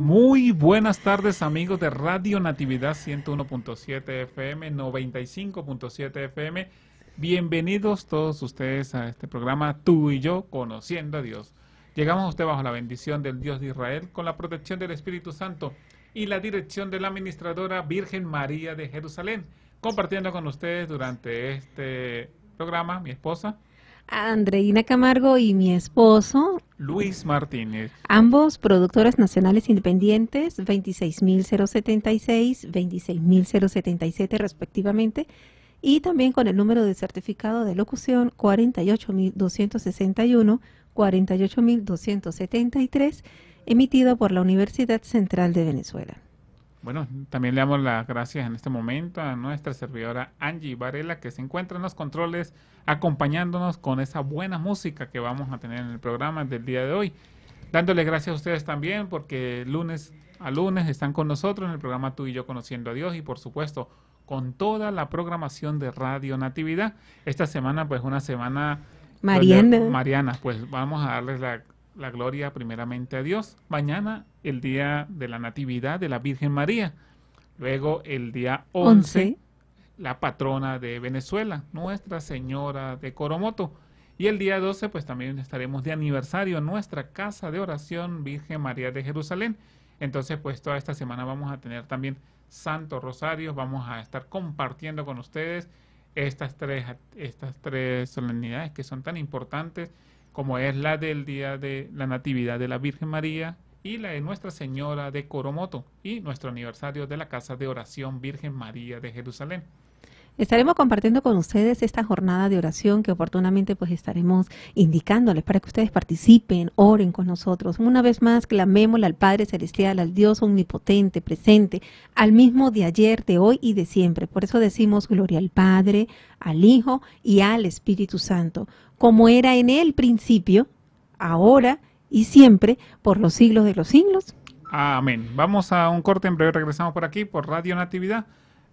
Muy buenas tardes amigos de Radio Natividad 101.7 FM, 95.7 FM. Bienvenidos todos ustedes a este programa Tú y yo conociendo a Dios. Llegamos a usted bajo la bendición del Dios de Israel, con la protección del Espíritu Santo y la dirección de la administradora Virgen María de Jerusalén, compartiendo con ustedes durante este programa mi esposa Andreina Camargo y mi esposo Luis Martínez. Ambos productoras nacionales independientes, 26.076, 26.077 respectivamente, y también con el número de certificado de locución 48.261, 48.273, emitido por la Universidad Central de Venezuela. Bueno, también le damos las gracias en este momento a nuestra servidora Angie Varela que se encuentra en los controles acompañándonos con esa buena música que vamos a tener en el programa del día de hoy. Dándole gracias a ustedes también porque lunes a lunes están con nosotros en el programa Tú y yo conociendo a Dios y por supuesto con toda la programación de Radio Natividad. Esta semana pues una semana... Mariana. Mariana, pues vamos a darles la, la gloria primeramente a Dios. Mañana el día de la Natividad de la Virgen María. Luego el día 11, la patrona de Venezuela, Nuestra Señora de Coromoto. Y el día 12, pues también estaremos de aniversario en nuestra casa de oración Virgen María de Jerusalén. Entonces, pues toda esta semana vamos a tener también Santo Rosario, vamos a estar compartiendo con ustedes estas tres, estas tres solemnidades que son tan importantes como es la del día de la Natividad de la Virgen María, y la de Nuestra Señora de Coromoto y nuestro aniversario de la Casa de Oración Virgen María de Jerusalén. Estaremos compartiendo con ustedes esta jornada de oración que oportunamente pues estaremos indicándoles para que ustedes participen, oren con nosotros. Una vez más, clamémosle al Padre Celestial, al Dios omnipotente, presente, al mismo de ayer, de hoy y de siempre. Por eso decimos gloria al Padre, al Hijo y al Espíritu Santo, como era en el principio, ahora y siempre por los siglos de los siglos. Amén. Vamos a un corte, en breve regresamos por aquí, por Radio Natividad,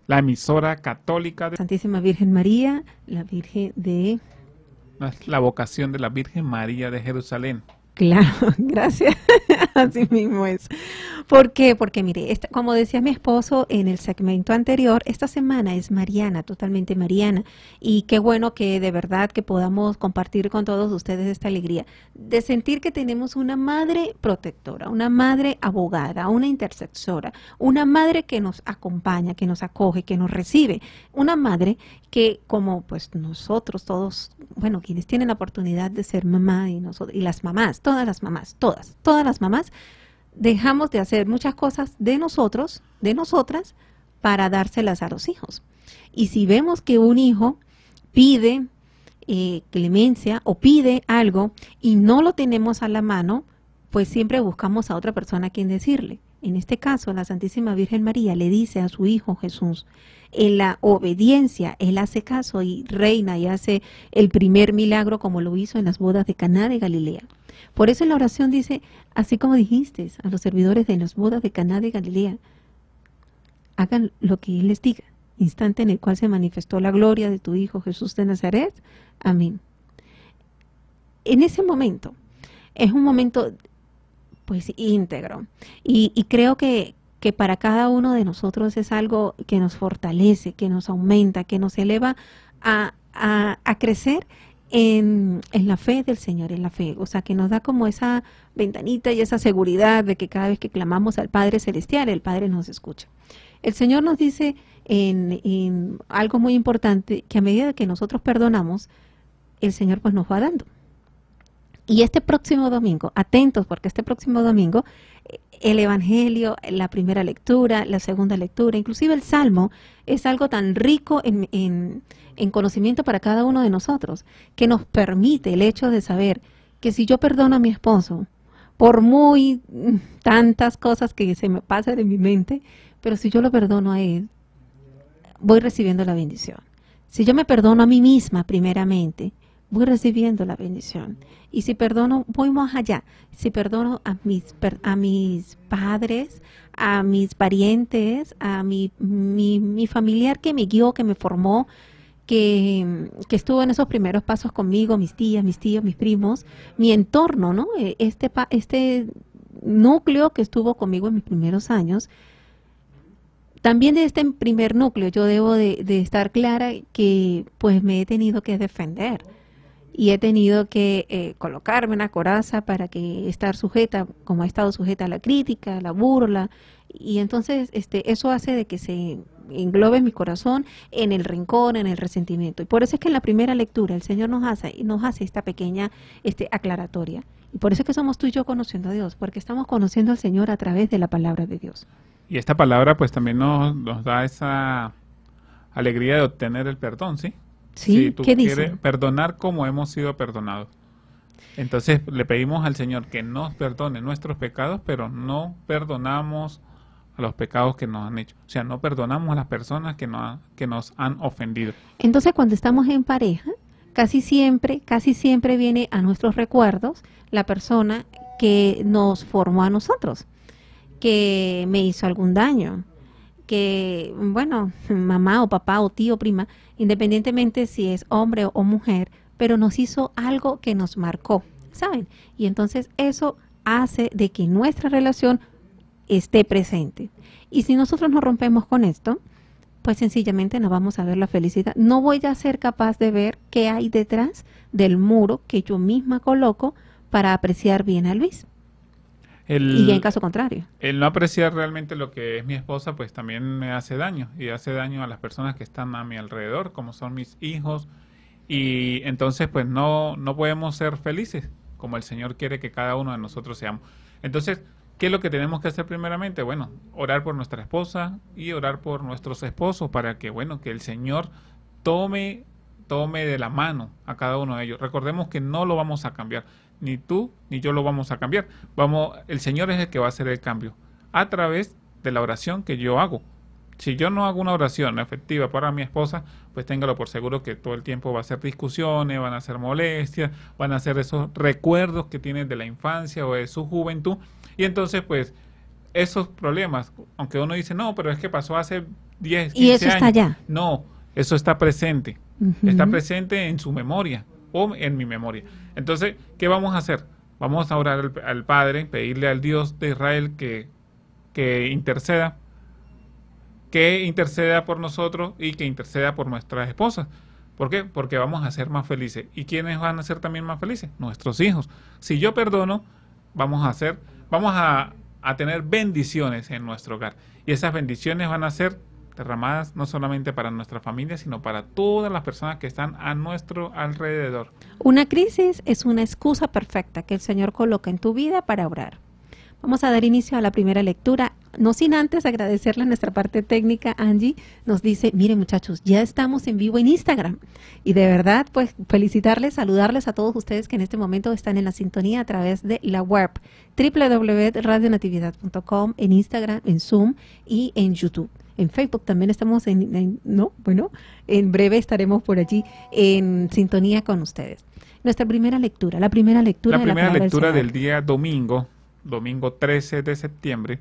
la emisora católica de Santísima Virgen María, la Virgen de... La vocación de la Virgen María de Jerusalén. Claro, gracias. Así mismo es. ¿Por qué? Porque mire, como decía mi esposo en el segmento anterior, esta semana es Mariana, totalmente Mariana. Y qué bueno que de verdad que podamos compartir con todos ustedes esta alegría de sentir que tenemos una madre protectora, una madre abogada, una intersectora, una madre que nos acompaña, que nos acoge, que nos recibe. Una madre que como pues nosotros todos, bueno, quienes tienen la oportunidad de ser mamá y, nosotros, y las mamás, todas las mamás, todas, todas las mamás, dejamos de hacer muchas cosas de nosotros, de nosotras, para dárselas a los hijos. Y si vemos que un hijo pide eh, clemencia o pide algo y no lo tenemos a la mano, pues siempre buscamos a otra persona a quien decirle en este caso la Santísima Virgen María le dice a su Hijo Jesús, en la obediencia, él hace caso y reina y hace el primer milagro como lo hizo en las bodas de Caná de Galilea. Por eso en la oración dice, así como dijiste a los servidores de las bodas de Caná de Galilea, hagan lo que él les diga, instante en el cual se manifestó la gloria de tu Hijo Jesús de Nazaret. Amén. En ese momento, es un momento pues íntegro. Y, creo que, que para cada uno de nosotros es algo que nos fortalece, que nos aumenta, que nos eleva a, crecer en, la fe del Señor, en la fe. O sea, que nos da como esa ventanita y esa seguridad de que cada vez que clamamos al Padre Celestial, el Padre nos escucha. El Señor nos dice en, en algo muy importante, que a medida que nosotros perdonamos, el Señor pues nos va dando. Y este próximo domingo, atentos porque este próximo domingo el Evangelio, la primera lectura, la segunda lectura, inclusive el Salmo, es algo tan rico en, conocimiento para cada uno de nosotros, que nos permite el hecho de saber que si yo perdono a mi esposo, por muy mm, tantas cosas que se me pasan en mi mente, pero si yo lo perdono a él, voy recibiendo la bendición. Si yo me perdono a mí misma primeramente, voy recibiendo la bendición. Y si perdono, voy más allá. Si perdono a mis, a mis padres, a mis parientes, a mi, mi, mi familiar que me guió, que me formó, que, que, estuvo en esos primeros pasos conmigo, mis tías, mis tíos, mis primos, mi entorno, ¿no? E, este, este núcleo que estuvo conmigo en mis primeros años. También de este primer núcleo yo debo de estar clara que pues me he tenido que defender y he tenido que eh, colocarme una coraza para que estar sujeta, como he estado sujeta a la crítica, a la burla, y entonces este, eso hace de que se englobe mi corazón en el rincón, en el resentimiento. Y por eso es que en la primera lectura el Señor nos hace, nos hace esta pequeña este, aclaratoria. Y por eso es que somos tú y yo conociendo a Dios, porque estamos conociendo al Señor a través de la palabra de Dios. Y esta palabra pues también nos, nos da esa alegría de obtener el perdón, ¿sí? Sí, ¿qué dice? perdonar como hemos sido perdonados. Entonces le pedimos al Señor que nos perdone nuestros pecados, pero no perdonamos a los pecados que nos han hecho. O sea, no perdonamos a las personas que nos, que nos han ofendido. Entonces cuando estamos en pareja, casi siempre, casi siempre viene a nuestros recuerdos la persona que nos formó a nosotros, que me hizo algún daño, que, bueno, mamá o papá o tío o prima, independientemente si es hombre o mujer, pero nos hizo algo que nos marcó, ¿saben? Y entonces eso hace de que nuestra relación esté presente. Y si nosotros nos rompemos con esto, pues sencillamente no vamos a ver la felicidad. No voy a ser capaz de ver qué hay detrás del muro que yo misma coloco para apreciar bien a Luis y en caso contrario. El no apreciar realmente lo que es mi esposa, pues también me hace daño y hace daño a las personas que están a mi alrededor, como son mis hijos. Y entonces, pues no, no podemos ser felices como el Señor quiere que cada uno de nosotros seamos. Entonces, ¿qué es lo que tenemos que hacer primeramente? Bueno, orar por nuestra esposa y orar por nuestros esposos para que, bueno, que el Señor tome, tome de la mano a cada uno de ellos. Recordemos que no lo vamos a cambiar ni tú ni yo lo vamos a cambiar. Vamos, el Señor es el que va a hacer el cambio a través de la oración que yo hago. Si yo no hago una oración efectiva para mi esposa, pues téngalo por seguro que todo el tiempo va a ser discusiones, van a ser molestias, van a ser esos recuerdos que tiene de la infancia o de su juventud. Y entonces, pues, esos problemas, aunque uno dice, no, pero es que pasó hace 10, 15 años. Y eso está allá. No, eso está presente. Está presente en su memoria en mi memoria. Entonces, ¿qué vamos a hacer? Vamos a orar al, Padre, pedirle al Dios de Israel que, que interceda, que interceda por nosotros y que interceda por nuestras esposas. ¿Por qué? Porque vamos a ser más felices. ¿Y quiénes van a ser también más felices? Nuestros hijos. Si yo perdono, vamos a hacer, vamos a, a tener bendiciones en nuestro hogar. Y esas bendiciones van a ser derramadas no solamente para nuestra familia, sino para todas las personas que están a nuestro alrededor. Una crisis es una excusa perfecta que el Señor coloca en tu vida para orar. Vamos a dar inicio a la primera lectura. No sin antes agradecerle a nuestra parte técnica, Angie nos dice, miren muchachos, ya estamos en vivo en Instagram. Y de verdad, pues felicitarles, saludarles a todos ustedes que en este momento están en la sintonía a través de la web www.radionatividad.com, en Instagram, en Zoom y en YouTube en Facebook también estamos en, no, bueno, en breve estaremos por allí en sintonía con ustedes. Nuestra primera lectura, la primera lectura. La primera lectura del, del día domingo, domingo 13 de septiembre,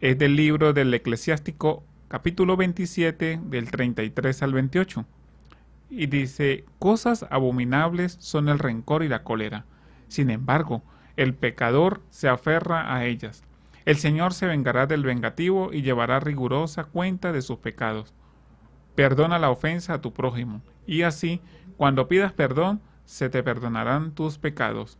es del libro del eclesiástico capítulo 27 del 33 al 28. Y dice, cosas abominables son el rencor y la cólera. Sin embargo, el pecador se aferra a ellas el Señor se vengará del vengativo y llevará rigurosa cuenta de sus pecados. Perdona la ofensa a tu prójimo, y así, cuando pidas perdón, se te perdonarán tus pecados.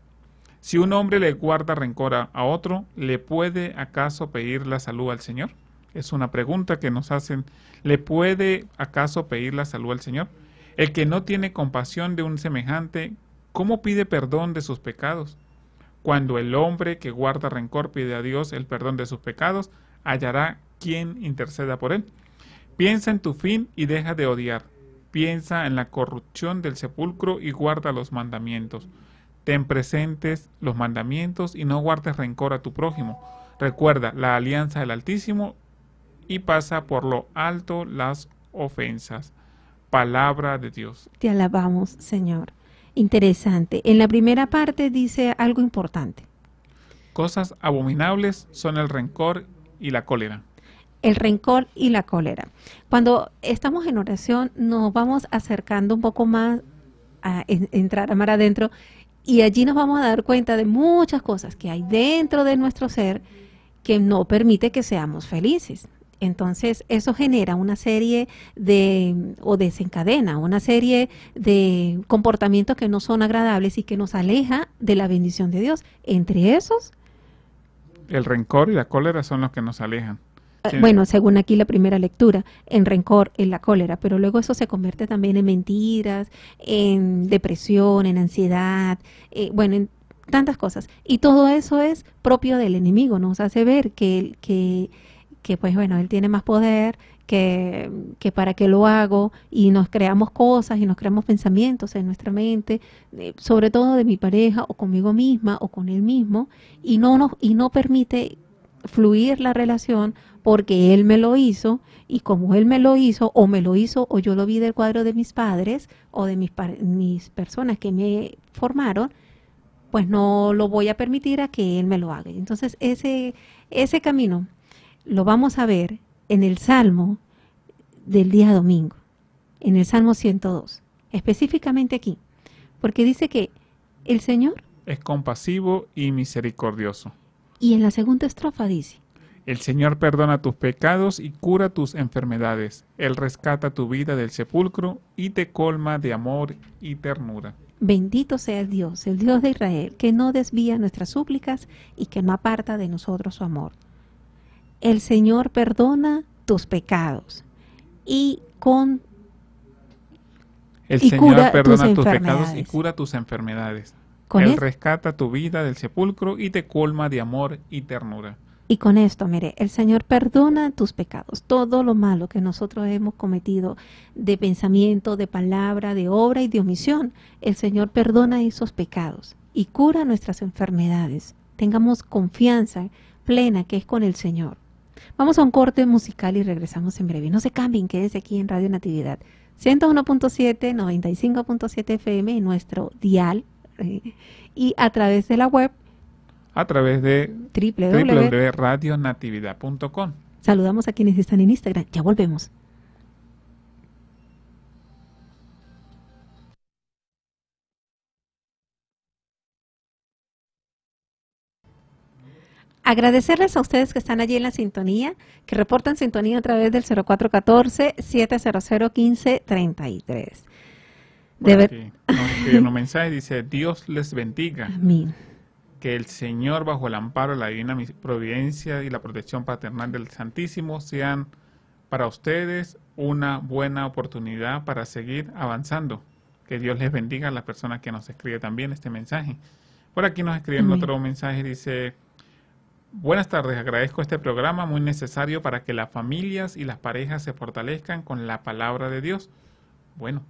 Si un hombre le guarda rencor a otro, ¿le puede acaso pedir la salud al Señor? Es una pregunta que nos hacen. ¿Le puede acaso pedir la salud al Señor? El que no tiene compasión de un semejante, ¿cómo pide perdón de sus pecados? Cuando el hombre que guarda rencor pide a Dios el perdón de sus pecados, hallará quien interceda por él. Piensa en tu fin y deja de odiar. Piensa en la corrupción del sepulcro y guarda los mandamientos. Ten presentes los mandamientos y no guardes rencor a tu prójimo. Recuerda la alianza del Altísimo y pasa por lo alto las ofensas. Palabra de Dios. Te alabamos, Señor interesante. En la primera parte dice algo importante. Cosas abominables son el rencor y la cólera. El rencor y la cólera. Cuando estamos en oración nos vamos acercando un poco más a entrar a mar adentro y allí nos vamos a dar cuenta de muchas cosas que hay dentro de nuestro ser que no permite que seamos felices. Entonces, eso genera una serie de, o desencadena, una serie de comportamientos que no son agradables y que nos aleja de la bendición de Dios. Entre esos... El rencor y la cólera son los que nos alejan. Ah, bueno, según aquí la primera lectura, en rencor, en la cólera, pero luego eso se convierte también en mentiras, en depresión, en ansiedad, eh, bueno, en tantas cosas. Y todo eso es propio del enemigo, nos hace ver que, que que pues bueno, él tiene más poder, que, que, para que lo hago, y nos creamos cosas y nos creamos pensamientos en nuestra mente, eh, sobre todo de mi pareja o conmigo misma o con él mismo, y no, nos, y no permite fluir la relación porque él me lo hizo y como él me lo hizo o me lo hizo o yo lo vi del cuadro de mis padres o de mis, mis personas que me formaron, pues no lo voy a permitir a que él me lo haga. Entonces ese, ese camino lo vamos a ver en el Salmo del día domingo, en el Salmo 102, específicamente aquí, porque dice que el Señor es compasivo y misericordioso. Y en la segunda estrofa dice, el Señor perdona tus pecados y cura tus enfermedades. Él rescata tu vida del sepulcro y te colma de amor y ternura. Bendito sea Dios, el Dios de Israel, que no desvía nuestras súplicas y que no aparta de nosotros su amor el Señor perdona tus pecados y con el Señor cura perdona tus, pecados y cura tus enfermedades. él rescata tu vida del sepulcro y te colma de amor y ternura. Y con esto, mire, el Señor perdona tus pecados, todo lo malo que nosotros hemos cometido de pensamiento, de palabra, de obra y de omisión. El Señor perdona esos pecados y cura nuestras enfermedades. Tengamos confianza plena que es con el Señor. Vamos a un corte musical y regresamos en breve. No se cambien, quédense aquí en Radio Natividad. 101.7, 95.7 FM nuestro dial eh, y a través de la web. A través de www.radionatividad.com. Saludamos a quienes están en Instagram. Ya volvemos. Agradecerles a ustedes que están allí en la sintonía, que reportan sintonía a través del 0414-700-1533. Nos nos un mensaje dice, Dios les bendiga. Que el Señor, bajo el amparo, de la divina providencia y la protección paternal del Santísimo sean para ustedes una buena oportunidad para seguir avanzando. Que Dios les bendiga a las personas que nos escriben también este mensaje. Por aquí nos escriben otro mensaje, dice... Buenas tardes, agradezco este programa muy necesario para que las familias y las parejas se fortalezcan con la palabra de Dios. Bueno,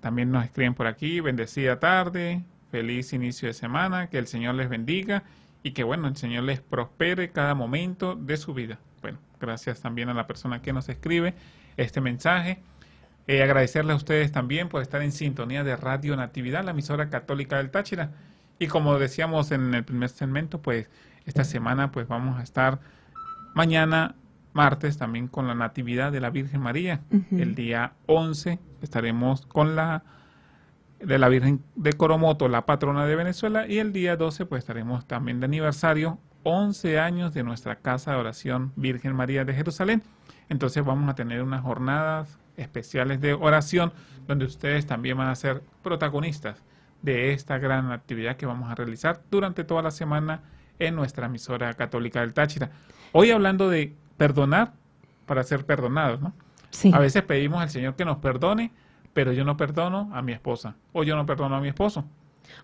también nos escriben por aquí, bendecida tarde, feliz inicio de semana, que el Señor les bendiga y que bueno, el Señor les prospere cada momento de su vida. Bueno, gracias también a la persona que nos escribe este mensaje. Eh, agradecerles a ustedes también por estar en sintonía de Radio Natividad, la emisora católica del Táchira. Y como decíamos en el primer segmento, pues esta semana pues vamos a estar mañana martes también con la Natividad de la Virgen María. El día 11 estaremos con la de la Virgen de Coromoto, la patrona de Venezuela, y el día 12 pues estaremos también de aniversario, 11 años de nuestra Casa de Oración Virgen María de Jerusalén. Entonces vamos a tener unas jornadas especiales de oración donde ustedes también van a ser protagonistas de esta gran actividad que vamos a realizar durante toda la semana en nuestra emisora católica del Táchira. Hoy hablando de perdonar para ser perdonados, ¿no? Sí. A veces pedimos al Señor que nos perdone, pero yo no perdono a mi esposa o yo no perdono a mi esposo.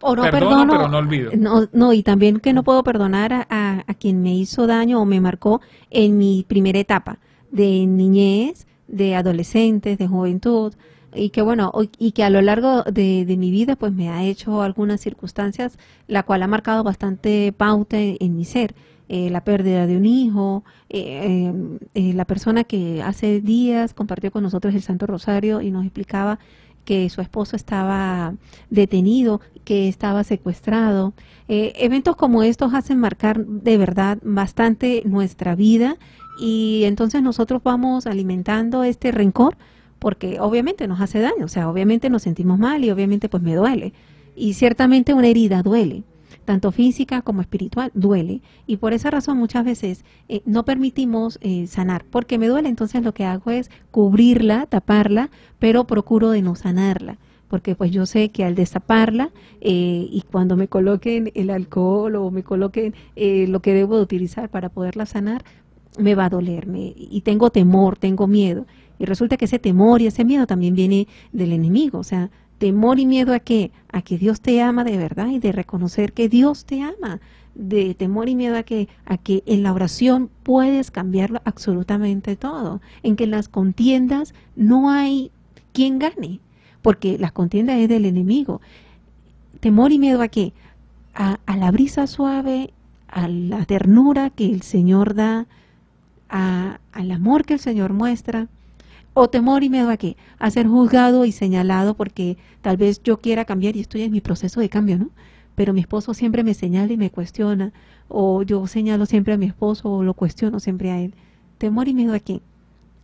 O no perdono, pero no olvido. No, no, y también que no puedo perdonar a quien me hizo daño o me marcó en mi primera etapa de niñez, de adolescentes, de juventud, y que bueno, y que a lo largo de, mi vida pues me ha hecho algunas circunstancias, la cual ha marcado bastante pauta en, mi ser. Eh, la pérdida de un hijo, eh, eh, la persona que hace días compartió con nosotros el Santo Rosario y nos explicaba que su esposo estaba detenido, que estaba secuestrado. eventos como estos hacen marcar de verdad bastante nuestra vida y entonces nosotros vamos alimentando este rencor porque obviamente nos hace daño, o sea, obviamente nos sentimos mal y obviamente pues me duele. Y ciertamente una herida duele, tanto física como espiritual, duele. Y por esa razón muchas veces eh, no permitimos eh, sanar, porque me duele, entonces lo que hago es cubrirla, taparla, pero procuro de no sanarla porque pues yo sé que al destaparla eh, y cuando me coloquen el alcohol o me coloquen lo que debo de utilizar para poderla sanar, me va a dolerme y tengo temor, tengo miedo. Y resulta que ese temor y ese miedo también viene del enemigo. O sea, temor y miedo a qué? A que Dios te ama de verdad y de reconocer que Dios te ama. De temor y miedo a que, a que en la oración puedes cambiarlo absolutamente todo. En que en las contiendas no hay quien gane, porque las contiendas es del enemigo. Temor y miedo a qué? A, a la brisa suave, a la ternura que el Señor da, a, al amor que el Señor muestra o temor y miedo a qué? A ser juzgado y señalado porque tal vez yo quiera cambiar y estoy en mi proceso de cambio, ¿no? Pero mi esposo siempre me señala y me cuestiona, o yo señalo siempre a mi esposo o lo cuestiono siempre a él. Temor y miedo a qué?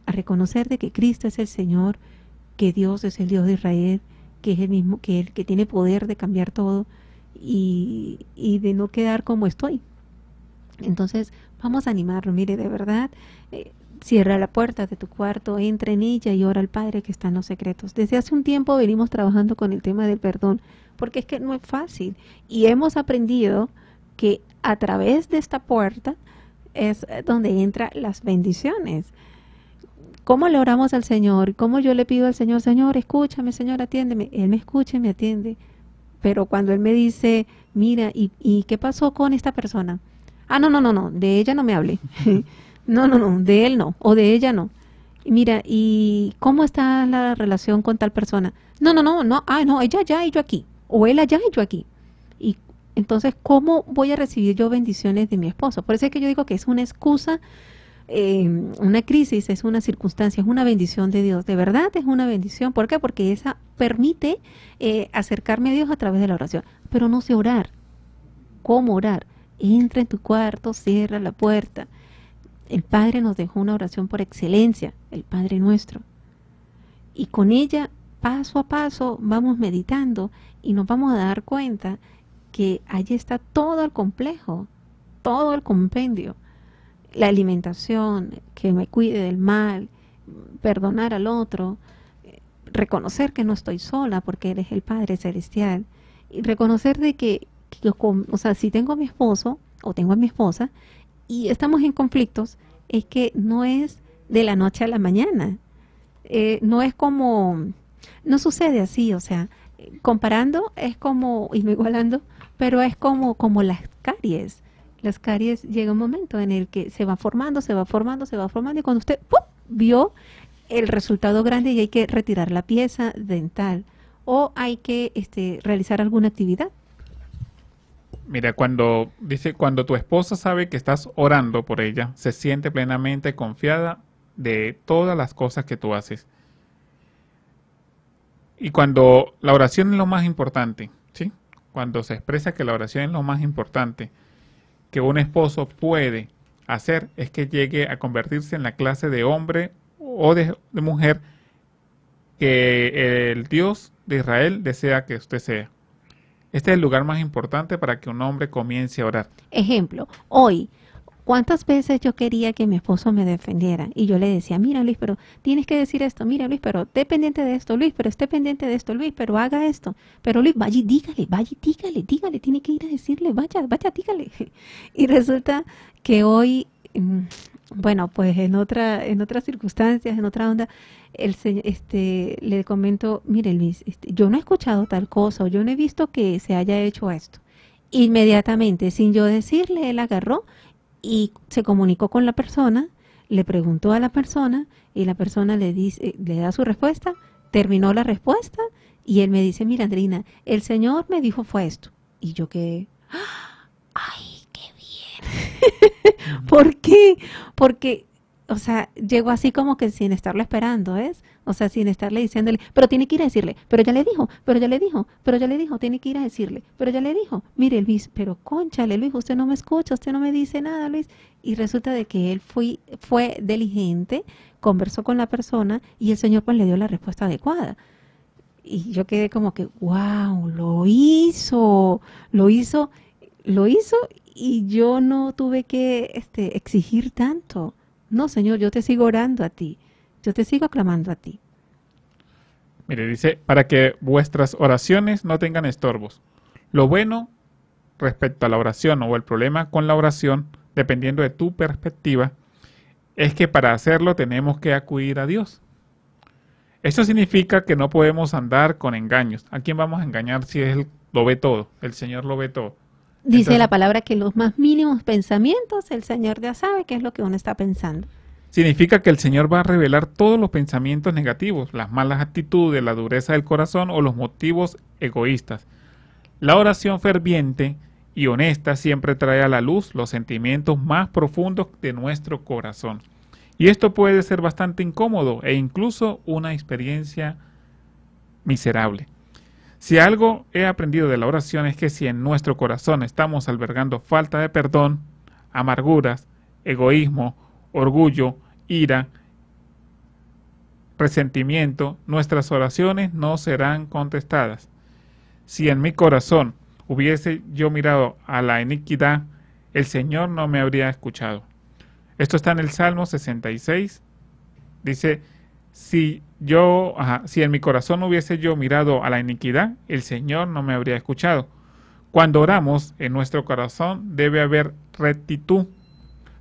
A reconocer de que Cristo es el Señor, que Dios es el Dios de Israel, que es el mismo, que él, que tiene poder de cambiar todo y, y de no quedar como estoy. Entonces, vamos a animarlo, mire, de verdad, eh, cierra la puerta de tu cuarto, entra en ella y ora al Padre que está en los secretos. Desde hace un tiempo venimos trabajando con el tema del perdón, porque es que no es fácil. Y hemos aprendido que a través de esta puerta es eh, donde entran las bendiciones. ¿Cómo le oramos al Señor? ¿Cómo yo le pido al Señor, Señor, escúchame, Señor, atiéndeme? Él me escucha y me atiende. Pero cuando Él me dice, mira, ¿y, y qué pasó con esta persona? Ah, no, no, no, no, de ella no me hable. No, no, no, de él no, o de ella no. Mira, ¿y cómo está la relación con tal persona? No, no, no, no, ah, no, ella ya ha yo aquí, o él allá y hecho aquí. Y entonces, ¿cómo voy a recibir yo bendiciones de mi esposo? Por eso es que yo digo que es una excusa, eh, una crisis, es una circunstancia, es una bendición de Dios. De verdad es una bendición. ¿Por qué? Porque esa permite eh, acercarme a Dios a través de la oración. Pero no sé orar. ¿Cómo orar? Entra en tu cuarto, cierra la puerta el Padre nos dejó una oración por excelencia, el Padre nuestro. Y con ella, paso a paso, vamos meditando y nos vamos a dar cuenta que allí está todo el complejo, todo el compendio. La alimentación, que me cuide del mal, perdonar al otro, reconocer que no estoy sola porque eres el Padre Celestial. Y reconocer de que, que o sea, si tengo a mi esposo o tengo a mi esposa, y estamos en conflictos, es que no es de la noche a la mañana. Eh, no es como, no sucede así, o sea, comparando es como, y me igualando, pero es como, como las caries. Las caries llega un momento en el que se va formando, se va formando, se va formando, y cuando usted vio el resultado grande y hay que retirar la pieza dental o hay que este, realizar alguna actividad Mira, cuando dice, cuando tu esposa sabe que estás orando por ella, se siente plenamente confiada de todas las cosas que tú haces. Y cuando la oración es lo más importante, ¿sí? Cuando se expresa que la oración es lo más importante que un esposo puede hacer es que llegue a convertirse en la clase de hombre o de, de mujer que el Dios de Israel desea que usted sea. Este es el lugar más importante para que un hombre comience a orar. Ejemplo, hoy, ¿cuántas veces yo quería que mi esposo me defendiera? Y yo le decía, mira Luis, pero tienes que decir esto, mira Luis, pero esté pendiente de esto, Luis, pero esté pendiente de esto, Luis, pero haga esto. Pero Luis, vaya y dígale, vaya y dígale, dígale, tiene que ir a decirle, vaya, vaya, dígale. Y resulta que hoy... Mm, bueno, pues en otra, en otras circunstancias, en otra onda, el este, le comento, mire Luis, este, yo no he escuchado tal cosa, o yo no he visto que se haya hecho esto. Inmediatamente, sin yo decirle, él agarró y se comunicó con la persona, le preguntó a la persona y la persona le dice, le da su respuesta, terminó la respuesta y él me dice, mira Andrina, el señor me dijo fue esto y yo que, ¡ah! ay, ¿Por qué? Porque, o sea, llegó así como que sin estarlo esperando, ¿es? O sea, sin estarle diciéndole, pero tiene que ir a decirle, pero ya le dijo, pero ya le dijo, pero ya le dijo, tiene que ir a decirle, pero ya le dijo, mire Luis, pero conchale Luis, usted no me escucha, usted no me dice nada Luis. Y resulta de que él fui, fue diligente, conversó con la persona y el Señor pues le dio la respuesta adecuada. Y yo quedé como que, wow, lo hizo, lo hizo, lo hizo y yo no tuve que este, exigir tanto. No, Señor, yo te sigo orando a ti, yo te sigo clamando a ti. Mire, dice, para que vuestras oraciones no tengan estorbos. Lo bueno respecto a la oración o el problema con la oración, dependiendo de tu perspectiva, es que para hacerlo tenemos que acudir a Dios. Eso significa que no podemos andar con engaños. ¿A quién vamos a engañar si Él lo ve todo? El Señor lo ve todo. Dice la palabra que los más mínimos pensamientos el Señor ya sabe qué es lo que uno está pensando. Significa que el Señor va a revelar todos los pensamientos negativos, las malas actitudes, la dureza del corazón o los motivos egoístas. La oración ferviente y honesta siempre trae a la luz los sentimientos más profundos de nuestro corazón. Y esto puede ser bastante incómodo e incluso una experiencia miserable. Si algo he aprendido de la oración es que si en nuestro corazón estamos albergando falta de perdón, amarguras, egoísmo, orgullo, ira, resentimiento, nuestras oraciones no serán contestadas. Si en mi corazón hubiese yo mirado a la iniquidad, el Señor no me habría escuchado. Esto está en el Salmo 66. Dice, si yo, si en mi corazón hubiese yo mirado a la iniquidad, el Señor no me habría escuchado. Cuando oramos, en nuestro corazón debe haber rectitud.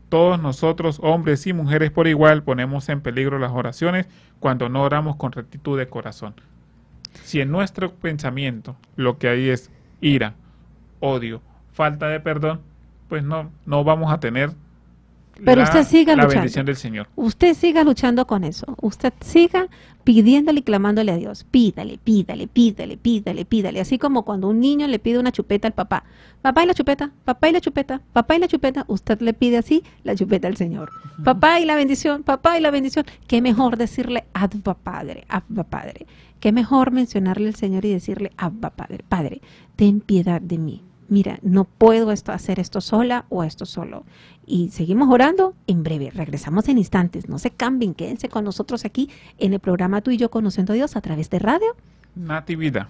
Todos nosotros, hombres y mujeres por igual, ponemos en peligro las oraciones cuando no oramos con rectitud de corazón. Si en nuestro pensamiento lo que hay es ira, odio, falta de perdón, pues no, no vamos a tener pero usted siga luchando. bendición Señor. Usted siga luchando con eso. Usted siga pidiéndole y clamándole a Dios. Pídale, pídale, pídale, pídale, pídale. Así como cuando un niño le pide una chupeta al papá. Papá y la chupeta, papá y la chupeta, papá y la chupeta. Usted le pide así la chupeta al Señor. Papá y la bendición, papá y la bendición. Qué mejor decirle Abba Padre, Abba Padre. Qué mejor mencionarle al Señor y decirle Abba Padre, Padre, ten piedad de mí mira, no puedo hacer esto sola o esto solo. Y seguimos orando, en breve, regresamos en instantes, no se cambien, quédense con nosotros aquí en el programa Tú y yo conociendo a Dios a través de radio. Natividad.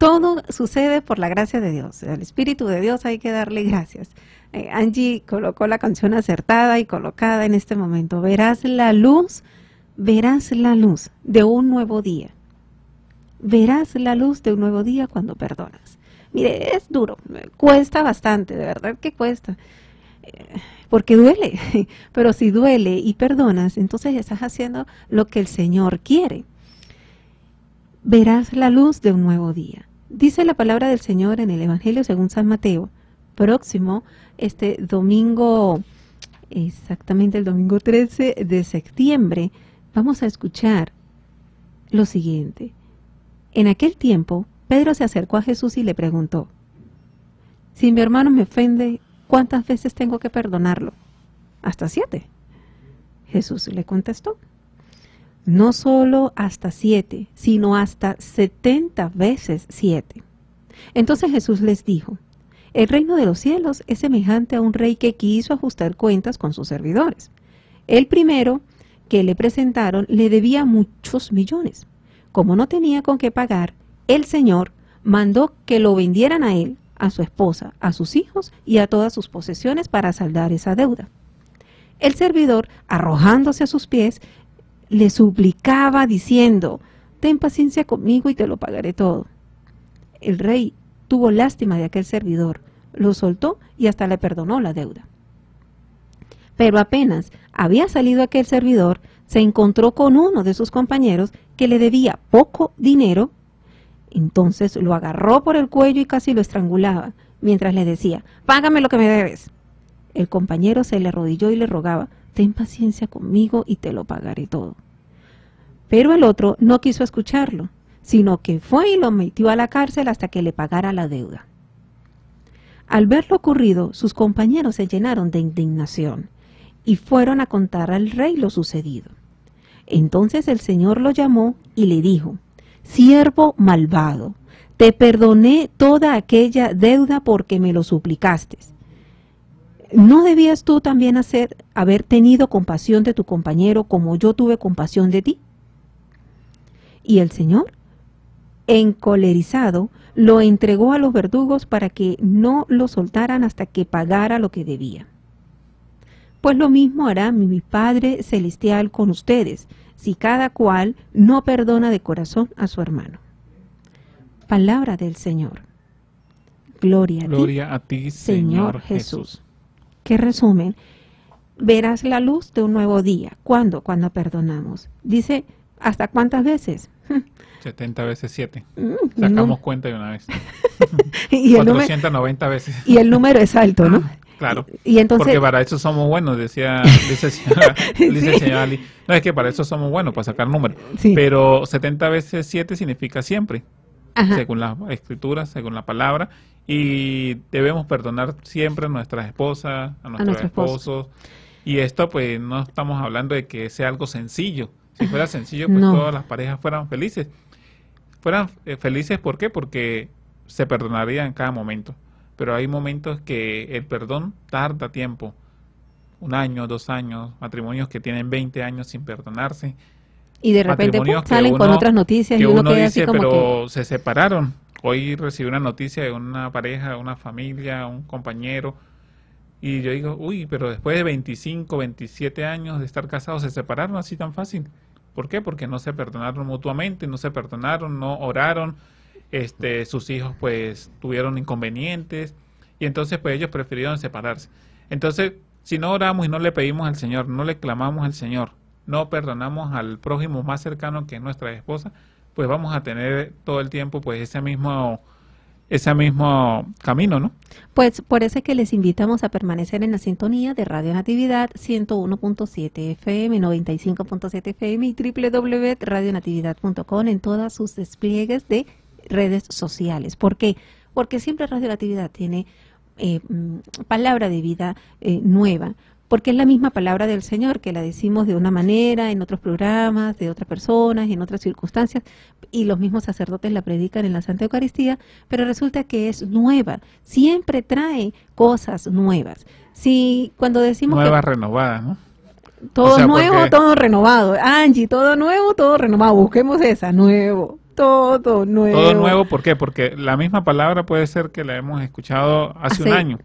todo sucede por la gracia de Dios. Al Espíritu de Dios hay que darle gracias. Eh, Angie colocó la canción acertada y colocada en este momento. Verás la luz, verás la luz de un nuevo día. Verás la luz de un nuevo día cuando perdonas. Mire, es duro, eh, cuesta bastante, de verdad que cuesta. Eh, porque duele, pero si duele y perdonas, entonces estás haciendo lo que el Señor quiere verás la luz de un nuevo día. Dice la palabra del Señor en el Evangelio según San Mateo. Próximo, este domingo, exactamente el domingo 13 de septiembre, vamos a escuchar lo siguiente. En aquel tiempo, Pedro se acercó a Jesús y le preguntó, Si mi hermano me ofende, ¿cuántas veces tengo que perdonarlo? Hasta siete. Jesús le contestó, no solo hasta siete, sino hasta setenta veces siete. Entonces Jesús les dijo, el reino de los cielos es semejante a un rey que quiso ajustar cuentas con sus servidores. El primero que le presentaron le debía muchos millones. Como no tenía con qué pagar, el Señor mandó que lo vendieran a él, a su esposa, a sus hijos y a todas sus posesiones para saldar esa deuda. El servidor, arrojándose a sus pies, le suplicaba diciendo, ten paciencia conmigo y te lo pagaré todo. El rey tuvo lástima de aquel servidor, lo soltó y hasta le perdonó la deuda. Pero apenas había salido aquel servidor, se encontró con uno de sus compañeros que le debía poco dinero, entonces lo agarró por el cuello y casi lo estrangulaba, mientras le decía, págame lo que me debes. El compañero se le arrodilló y le rogaba, ten paciencia conmigo y te lo pagaré todo. Pero el otro no quiso escucharlo, sino que fue y lo metió a la cárcel hasta que le pagara la deuda. Al ver lo ocurrido, sus compañeros se llenaron de indignación y fueron a contar al rey lo sucedido. Entonces el Señor lo llamó y le dijo, Siervo malvado, te perdoné toda aquella deuda porque me lo suplicaste. ¿No debías tú también hacer, haber tenido compasión de tu compañero como yo tuve compasión de ti? Y el Señor, encolerizado, lo entregó a los verdugos para que no lo soltaran hasta que pagara lo que debía. Pues lo mismo hará mi Padre Celestial con ustedes, si cada cual no perdona de corazón a su hermano. Palabra del Señor. Gloria a Gloria ti, a ti Señor, Jesús. Que resumen? Verás la luz de un nuevo día. ¿Cuándo? Cuando perdonamos. Dice, ¿hasta cuántas veces? 70 veces 7. Mm, Sacamos cuenta de una vez. y 490 veces. Y el número es alto, ¿no? Ah, claro. Y entonces, porque para eso somos buenos, decía el señor Ali. No es que para eso somos buenos, para sacar números. Pero 70 veces 7 significa siempre según las escrituras, según la palabra, y debemos perdonar siempre a nuestras esposas, a nuestros esposos. Y esto pues no estamos hablando de que sea algo sencillo. Si fuera sencillo, pues todas las parejas fueran felices. Fueran eh, felices, ¿por qué? Porque se perdonaría en cada momento. Pero hay momentos que el perdón tarda tiempo. Un año, dos años, matrimonios que tienen 20 años sin perdonarse, y de repente pues, salen con otras noticias y uno, pero se separaron. Hoy recibí una noticia de una pareja, una familia, un compañero. Y yo digo, uy, pero después de 25, 27 años de estar casados, se separaron así tan fácil. ¿Por qué? Porque no se perdonaron mutuamente, no se perdonaron, no oraron, este, sus hijos pues tuvieron inconvenientes y entonces pues ellos prefirieron separarse. Entonces, si no oramos y no le pedimos al Señor, no le clamamos al Señor, no perdonamos al prójimo más cercano que nuestra esposa, pues vamos a tener todo el tiempo pues ese mismo ese mismo camino, ¿no? Pues por eso es que les invitamos a permanecer en la sintonía de Radio Natividad 101.7 FM, 95.7 FM y www.radionatividad.com en todas sus despliegues de redes sociales. ¿Por qué? Porque siempre Radio Natividad tiene eh, mm, palabra de vida eh, nueva, porque es la misma palabra del Señor, que la decimos de una manera, en otros programas, de otras personas, en otras circunstancias, y los mismos sacerdotes la predican en la Santa Eucaristía, pero resulta que es nueva, siempre trae cosas nuevas. Si cuando decimos... Nueva, renovada, ¿no? Todo nuevo, todo renovado. Angie, todo nuevo, todo renovado. Busquemos esa, nuevo todo nuevo. Todo nuevo, ¿por qué? Porque la misma palabra puede ser que la hemos escuchado hace, un año,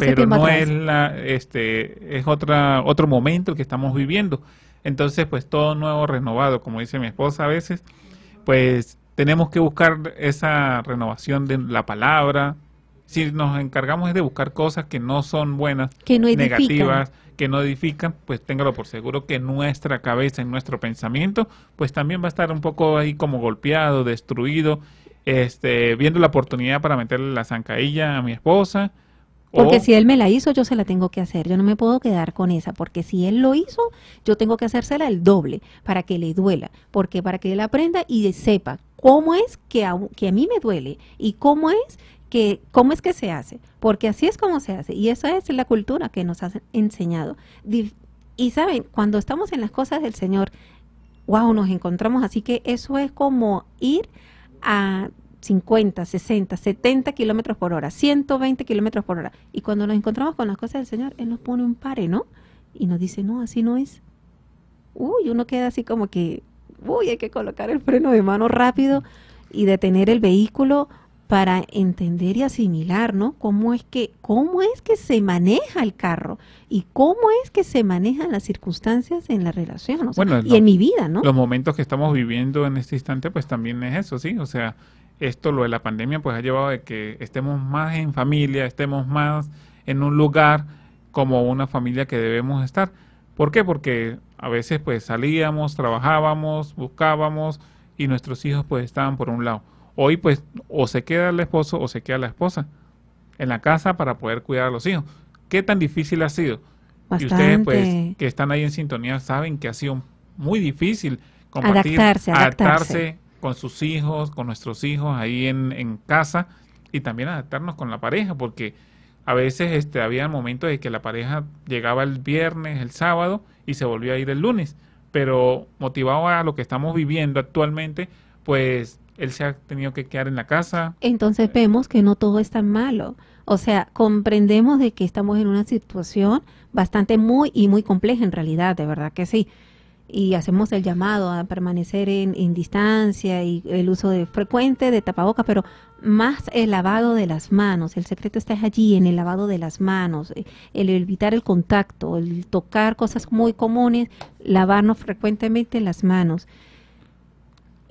pero no es este, es otra, otro momento que estamos viviendo. Entonces, pues todo nuevo, renovado, como dice mi esposa a veces, pues tenemos que buscar esa renovación de la palabra. Si nos encargamos es de buscar cosas que no son buenas, que no negativas, que no edifican, pues téngalo por seguro que nuestra cabeza, en nuestro pensamiento, pues también va a estar un poco ahí como golpeado, destruido, este, viendo la oportunidad para meterle la zancadilla a mi esposa. Porque si él me la hizo, yo se la tengo que hacer. Yo no me puedo quedar con esa, porque si él lo hizo, yo tengo que hacérsela el doble para que le duela, porque para que él aprenda y sepa cómo es que a, que a mí me duele y cómo es cómo es que se hace, porque así es como se hace. Y esa es la cultura que nos han enseñado. Y saben, cuando estamos en las cosas del Señor, wow, nos encontramos. Así que eso es como ir a 50, 60, 70 kilómetros por hora, 120 kilómetros por hora. Y cuando nos encontramos con las cosas del Señor, Él nos pone un pare, ¿no? Y nos dice, no, así no es. Uy, uno queda así como que, uy, hay que colocar el freno de mano rápido y detener el vehículo para entender y asimilar, ¿no? Cómo es que cómo es que se maneja el carro y cómo es que se manejan las circunstancias en la relación, y en mi vida, ¿no? Los momentos que estamos viviendo en este instante, pues también es eso, sí, o sea, esto lo de la pandemia, pues ha llevado a que estemos más en familia, estemos más en un lugar como una familia que debemos estar. ¿Por qué? Porque a veces pues salíamos, trabajábamos, buscábamos y nuestros hijos pues estaban por un lado Hoy pues o se queda el esposo o se queda la esposa en la casa para poder cuidar a los hijos. ¿Qué tan difícil ha sido? Y ustedes pues que están ahí en sintonía saben que ha sido muy difícil compartir, adaptarse, con sus hijos, con nuestros hijos ahí en, casa y también adaptarnos con la pareja porque a veces este, había momentos de que la pareja llegaba el viernes, el sábado y se volvía a ir el lunes. Pero motivado a lo que estamos viviendo actualmente, pues él se ha tenido que quedar en la casa. Entonces vemos que no todo es tan malo. O sea, comprendemos de que estamos en una situación bastante muy y muy compleja en realidad, de verdad que sí. Y hacemos el llamado a permanecer en, distancia y el uso de, frecuente de tapabocas, pero más el lavado de las manos. El secreto está allí, en el lavado de las manos, el evitar el contacto, el tocar cosas muy comunes, lavarnos frecuentemente las manos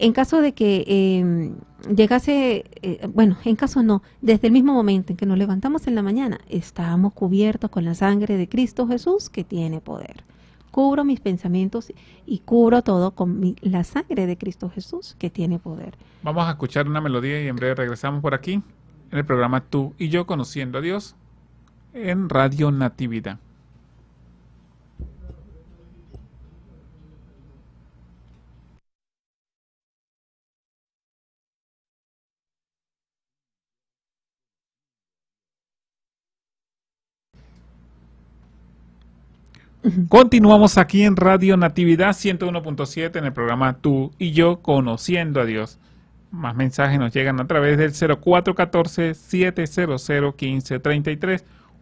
en caso de que em, llegase, eh, bueno, en caso no, desde el mismo momento en que nos levantamos en la mañana, estamos cubiertos con la sangre de Cristo Jesús que tiene poder. Cubro mis pensamientos y cubro todo con la sangre de Cristo Jesús que tiene poder. Vamos a escuchar una melodía y en breve regresamos por aquí en el programa Tú y yo conociendo a Dios en Radio Natividad. Continuamos aquí en Radio Natividad 101.7 en el programa Tú y yo conociendo a Dios. Más mensajes nos llegan a través del 0414 700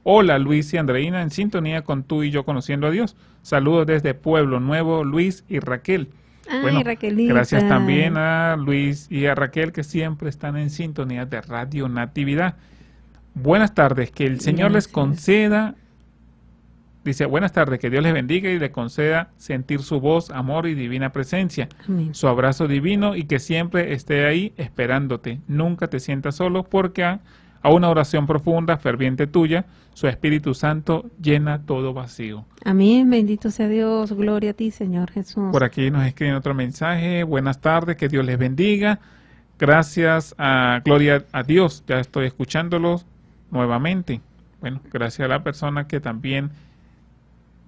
Hola Luis y Andreina en sintonía con Tú y yo conociendo a Dios. Saludos desde Pueblo Nuevo, Luis y Raquel. bueno, gracias también a Luis y a Raquel que siempre están en sintonía de Radio Natividad. Buenas tardes, que el Señor les conceda Dice, buenas tardes, que Dios les bendiga y le conceda sentir su voz, amor y divina presencia, su abrazo divino y que siempre esté ahí esperándote. Nunca te sientas solo porque a, una oración profunda, ferviente tuya, su Espíritu Santo llena todo vacío. Amén, bendito sea Dios, gloria a ti Señor Jesús. Por aquí nos escriben otro mensaje, buenas tardes, que Dios les bendiga. Gracias a Gloria a Dios, ya estoy escuchándolos nuevamente. Bueno, gracias a la persona que también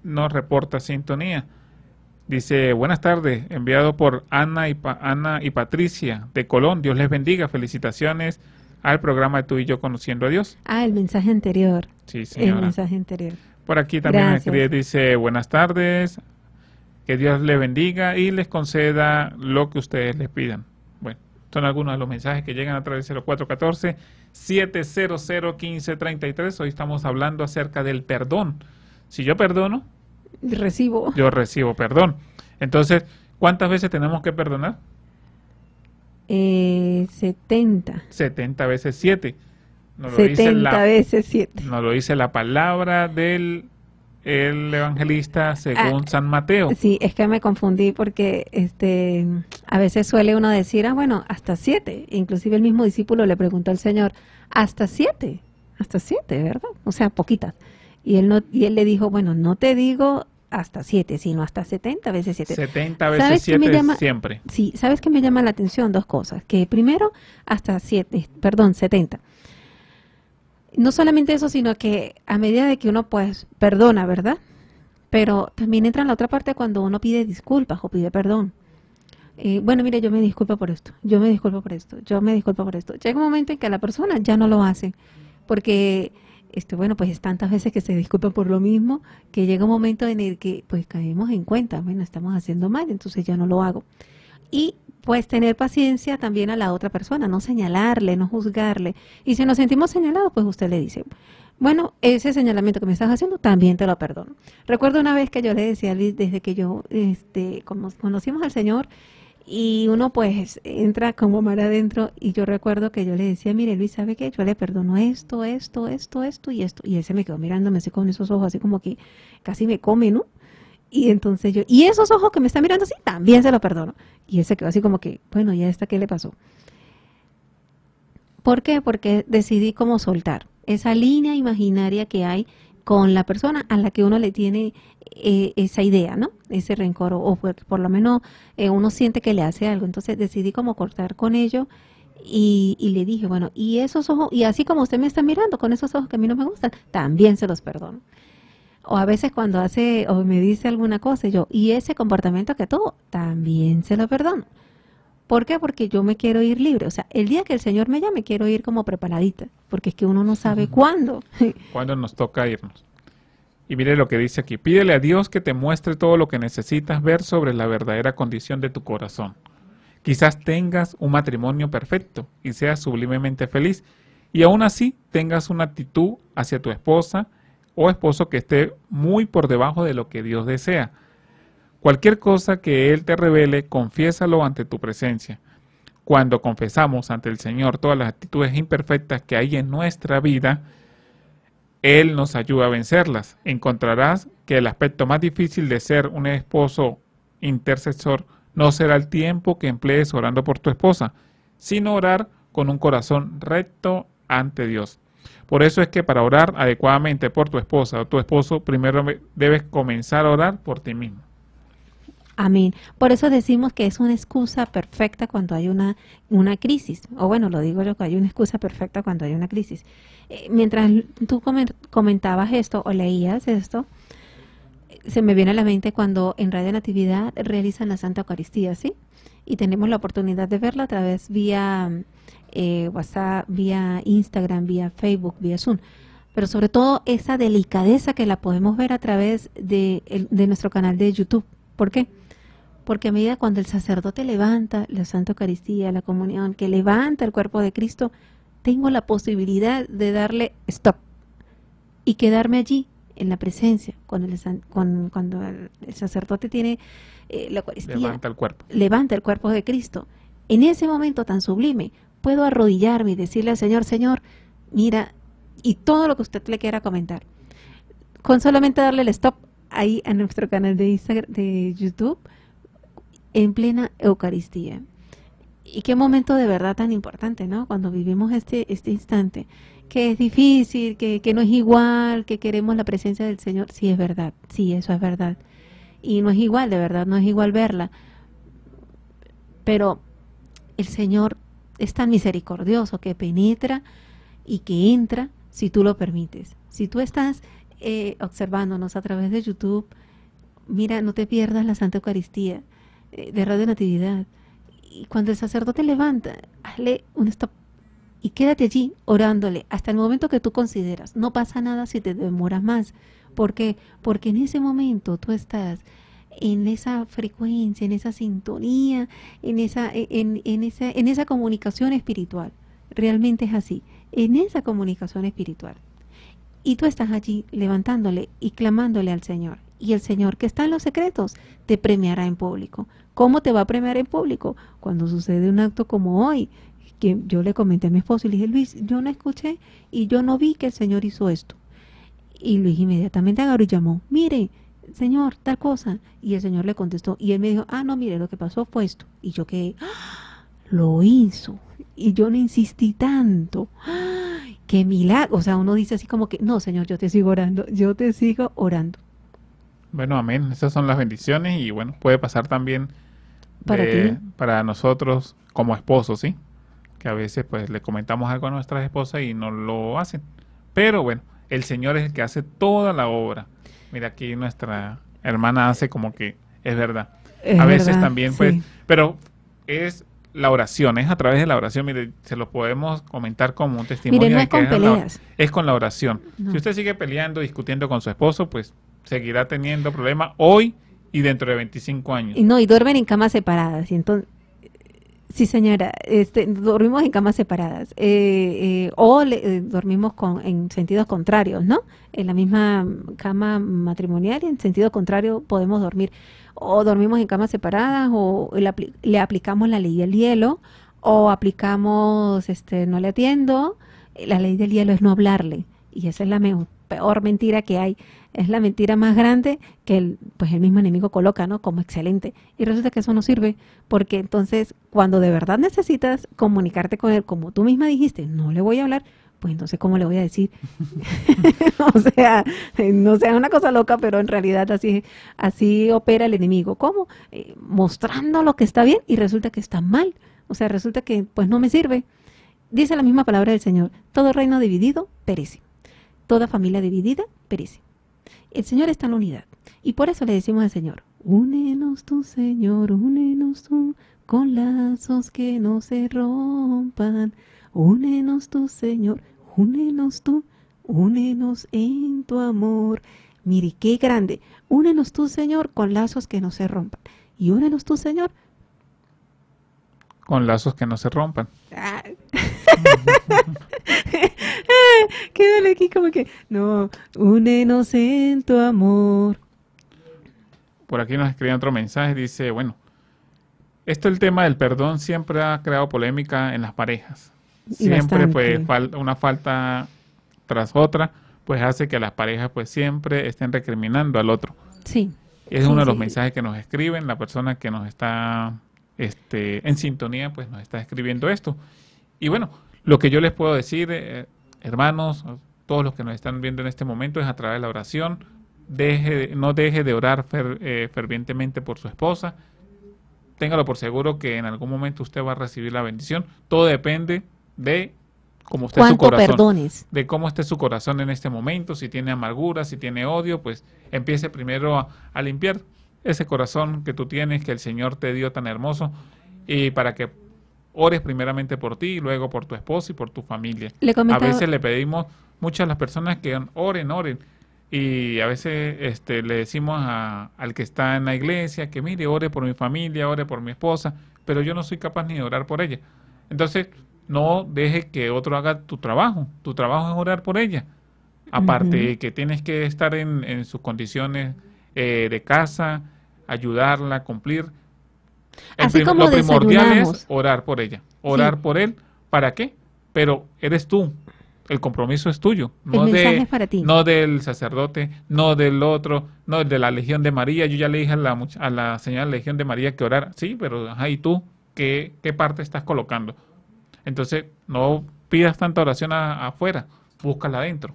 nos reporta sintonía. Dice, buenas tardes, enviado por Ana y, y Patricia de Colón. Dios les bendiga. Felicitaciones al programa de Tú y yo conociendo a Dios. Ah, el mensaje anterior. Sí, El mensaje anterior. Por aquí también dice, buenas tardes, que Dios les bendiga y les conceda lo que ustedes les pidan. Bueno, son algunos de los mensajes que llegan a través de quince treinta 700 1533. Hoy estamos hablando acerca del perdón si yo perdono, recibo. Yo recibo perdón. Entonces, ¿cuántas veces tenemos que perdonar? Eh, 70. 70 veces 7. Nos veces 7. Nos lo dice la palabra del el evangelista según ah, San Mateo. Sí, es que me confundí porque este a veces suele uno decir, ah, bueno, hasta 7. Inclusive el mismo discípulo le preguntó al Señor, hasta 7, hasta 7, ¿verdad? O sea, poquitas. Y él, y él le dijo, bueno, no te digo hasta siete, sino hasta 70 veces siete. 70 veces siete siempre. Sí, ¿sabes que me llama la atención? Dos cosas. Que primero, hasta siete, perdón, 70. No solamente eso, sino que a medida de que uno pues perdona, ¿verdad? Pero también entra en la otra parte cuando uno pide disculpas o pide perdón. Eh, bueno, mire, yo me disculpo por esto, yo me disculpo por esto, yo me disculpo por esto. Llega un momento en que la persona ya no lo hace, porque este, bueno, pues es tantas veces que se disculpan por lo mismo, que llega un momento en el que pues caemos en cuenta, bueno, estamos haciendo mal, entonces ya no lo hago. Y pues tener paciencia también a la otra persona, no señalarle, no juzgarle. Y si nos sentimos señalados, pues usted le dice, bueno, ese señalamiento que me estás haciendo también te lo perdono. Recuerdo una vez que yo le decía a desde que yo, este, conocimos al Señor, y uno pues entra como mal adentro y yo recuerdo que yo le decía, mire Luis, ¿sabe qué? Yo le perdono esto, esto, esto, esto y esto. Y él se me quedó mirándome así con esos ojos, así como que casi me come, ¿no? Y entonces yo, y esos ojos que me están mirando así, también se lo perdono. Y él se quedó así como que, bueno, ya esta, ¿qué le pasó? ¿Por qué? Porque decidí como soltar esa línea imaginaria que hay con la persona a la que uno le tiene eh, esa idea, ¿no? Ese rencor o, por, lo menos eh, uno siente que le hace algo. Entonces decidí como cortar con ello y, le dije, bueno, y esos ojos, y así como usted me está mirando con esos ojos que a mí no me gustan, también se los perdono. O a veces cuando hace o me dice alguna cosa, yo, y ese comportamiento que tuvo, también se lo perdono. ¿Por qué? Porque yo me quiero ir libre. O sea, el día que el Señor me llame, quiero ir como preparadita, porque es que uno no sabe cuándo. cuándo nos toca irnos. Y mire lo que dice aquí, pídele a Dios que te muestre todo lo que necesitas ver sobre la verdadera condición de tu corazón. Quizás tengas un matrimonio perfecto y seas sublimemente feliz, y aún así tengas una actitud hacia tu esposa o esposo que esté muy por debajo de lo que Dios desea. Cualquier cosa que Él te revele, confiésalo ante tu presencia. Cuando confesamos ante el Señor todas las actitudes imperfectas que hay en nuestra vida, Él nos ayuda a vencerlas. Encontrarás que el aspecto más difícil de ser un esposo intercesor no será el tiempo que emplees orando por tu esposa, sino orar con un corazón recto ante Dios. Por eso es que para orar adecuadamente por tu esposa o tu esposo, primero debes comenzar a orar por ti mismo. Amén. Por eso decimos que es una excusa perfecta cuando hay una, una crisis. O bueno, lo digo yo, que hay una excusa perfecta cuando hay una crisis. Eh, mientras tú comentabas esto o leías esto, se me viene a la mente cuando en Radio Natividad realizan la Santa Eucaristía, ¿sí? Y tenemos la oportunidad de verla a través vía eh, WhatsApp, vía Instagram, vía Facebook, vía Zoom pero sobre todo esa delicadeza que la podemos ver a través de, de, nuestro canal de YouTube. ¿Por qué? Porque a medida cuando el sacerdote levanta la Santa Eucaristía, la comunión, que levanta el cuerpo de Cristo, tengo la posibilidad de darle stop y quedarme allí en la presencia. Cuando el, cuando el sacerdote tiene eh, la Eucaristía, levanta el cuerpo. Levanta el cuerpo de Cristo. En ese momento tan sublime, puedo arrodillarme y decirle al Señor, Señor, mira, y todo lo que usted le quiera comentar. Con solamente darle el stop ahí a nuestro canal de, de YouTube, en plena Eucaristía. Y qué momento de verdad tan importante, ¿no? Cuando vivimos este, este instante, que es difícil, que, no es igual, que queremos la presencia del Señor. Sí, es verdad, sí, eso es verdad. Y no es igual, de verdad, no es igual verla. Pero el Señor es tan misericordioso que penetra y que entra si tú lo permites. Si tú estás eh, observándonos a través de YouTube, mira, no te pierdas la Santa Eucaristía de Radio Natividad. Y cuando el sacerdote levanta, hazle un stop y quédate allí orándole hasta el momento que tú consideras. No pasa nada si te demoras más. ¿Por Porque en ese momento tú estás en esa frecuencia, en esa sintonía, en esa, en esa, en esa comunicación espiritual. Realmente es así, en esa comunicación espiritual. Y tú estás allí levantándole y clamándole al Señor. Y el Señor que está en los secretos te premiará en público. ¿Cómo te va a premiar en público? Cuando sucede un acto como hoy, que yo le comenté a mi esposo y le dije, Luis, yo no escuché y yo no vi que el Señor hizo esto. Y Luis inmediatamente agarró y llamó, mire, Señor, tal cosa. Y el Señor le contestó y él me dijo, ah, no, mire, lo que pasó fue esto. Y yo quedé, ah, lo hizo. Y yo no insistí tanto. ¡Ah! ¡Qué milagro! O sea, uno dice así como que, no, Señor, yo te sigo orando, yo te sigo orando. Bueno, amén. Esas son las bendiciones y bueno, puede pasar también para, nosotros como esposos, ¿sí? Que a veces pues le comentamos algo a nuestras esposas y no lo hacen. Pero bueno, el Señor es el que hace toda la obra. Mira, aquí nuestra hermana hace como que es verdad. a veces también pues, pero es la oración, es a través de la oración, mire, se lo podemos comentar como un testimonio. es, con la, con la, oración. Si usted sigue peleando, discutiendo con su esposo, pues seguirá teniendo problemas hoy y dentro de 25 años. Y no, y duermen en camas separadas. entonces, sí, señora, este, dormimos en camas separadas. Eh, eh, o eh, dormimos con, en sentidos contrarios, ¿no? En la misma cama matrimonial y en sentido contrario podemos dormir. O dormimos en camas separadas o le, aplicamos la ley del hielo o aplicamos, este, no le atiendo. La ley del hielo es no hablarle y esa es la peor mentira que hay, es la mentira más grande que el, pues el mismo enemigo coloca, ¿no? Como excelente. Y resulta que eso no sirve, porque entonces cuando de verdad necesitas comunicarte con él, como tú misma dijiste, no le voy a hablar, pues entonces ¿cómo le voy a decir? o sea, no sea una cosa loca, pero en realidad así, así opera el enemigo. ¿Cómo? Eh, mostrando lo que está bien y resulta que está mal. O sea, resulta que pues no me sirve. Dice la misma palabra del Señor, todo reino dividido perece toda familia dividida perece. El Señor está en la unidad. Y por eso le decimos al Señor, únenos tú, Señor, únenos tú, con lazos que no se rompan. Únenos tú, Señor, únenos tú, únenos en tu amor. Mire, qué grande. Únenos tú, Señor, con lazos que no se rompan. Y únenos tú, Señor. Con lazos que no se rompan. Ah. quédale aquí como que, no, un inocente amor. Por aquí nos escribe otro mensaje, dice, bueno, esto el tema del perdón siempre ha creado polémica en las parejas. Siempre pues una falta tras otra, pues hace que las parejas pues siempre estén recriminando al otro. Sí. Es uno de los mensajes que nos escriben, la persona que nos está este, en sintonía pues nos está escribiendo esto. Y bueno, lo que yo les puedo decir eh, hermanos, todos los que nos están viendo en este momento, es a través de la oración. no deje de orar eh, fervientemente por su esposa. Téngalo por seguro que en algún momento usted va a recibir la bendición. Todo depende de cómo esté su corazón. Perdones? De cómo esté su corazón en este momento. Si tiene amargura, si tiene odio, pues empiece primero a, a limpiar ese corazón que tú tienes, que el Señor te dio tan hermoso, y para que ores primeramente por ti, y luego por tu esposa y por tu familia. A veces le pedimos muchas las personas que oren, oren. Y a veces este, le decimos al que está en la iglesia que mire, ore por mi familia, ore por mi esposa, pero yo no soy capaz ni de orar por ella. Entonces, no dejes que otro haga tu trabajo. Tu trabajo es orar por ella. Aparte que tienes que estar en, sus condiciones eh, de casa, ayudarla, cumplir como lo primordial es orar por ella, orar por él. ¿Para qué? Pero eres tú. El compromiso es tuyo, no, de, no del sacerdote, no del otro, no del de la Legión de María. Yo ya le dije a la, a la señora Legión de María que orar, sí, pero ahí ¿y tú qué, qué parte estás colocando? Entonces, no pidas tanta oración afuera, búscala adentro.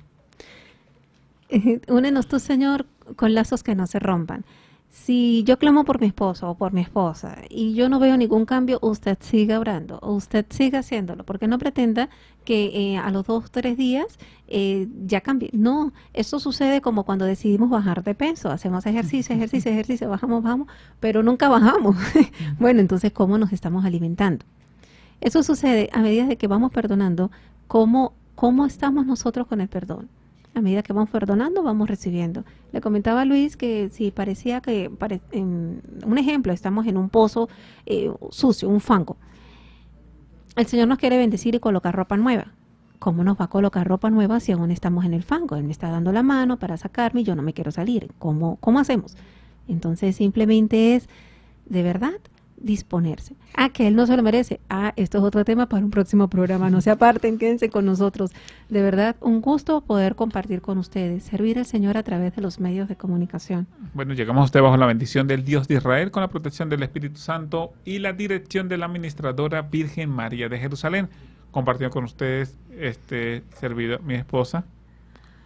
Únenos tú, Señor, con lazos que no se rompan. Si yo clamo por mi esposo o por mi esposa y yo no veo ningún cambio, usted siga orando, usted siga haciéndolo, porque no pretenda que eh, a los dos o tres días eh, ya cambie. No, eso sucede como cuando decidimos bajar de peso, hacemos ejercicio, ejercicio, ejercicio, bajamos, bajamos, pero nunca bajamos. bueno, entonces, ¿cómo nos estamos alimentando? Eso sucede a medida de que vamos perdonando, ¿cómo, cómo estamos nosotros con el perdón? a medida que vamos perdonando, vamos recibiendo. Le comentaba Luis que si parecía que, un ejemplo, estamos en un pozo eh, sucio, un fango. El Señor nos quiere bendecir y colocar ropa nueva. ¿Cómo nos va a colocar ropa nueva si aún estamos en el fango? Él me está dando la mano para sacarme y yo no me quiero salir. ¿Cómo, cómo hacemos? Entonces simplemente es, de verdad, disponerse. Ah, que él no se lo merece. Ah, esto es otro tema para un próximo programa. No se aparten, quédense con nosotros. De verdad, un gusto poder compartir con ustedes, servir al Señor a través de los medios de comunicación. Bueno, llegamos a usted bajo la bendición del Dios de Israel, con la protección del Espíritu Santo y la dirección de la administradora Virgen María de Jerusalén. compartiendo con ustedes este servidor, mi esposa,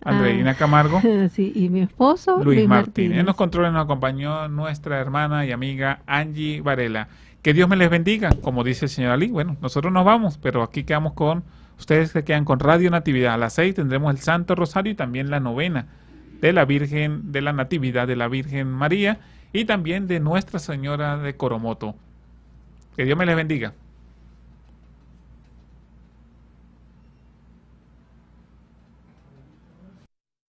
Andreina Camargo. Sí, y mi esposo Luis, En los controles nos acompañó nuestra hermana y amiga Angie Varela. Que Dios me les bendiga, como dice el señor Ali. Bueno, nosotros nos vamos, pero aquí quedamos con, ustedes que quedan con Radio Natividad. A las seis tendremos el Santo Rosario y también la novena de la Virgen, de la Natividad de la Virgen María y también de Nuestra Señora de Coromoto. Que Dios me les bendiga.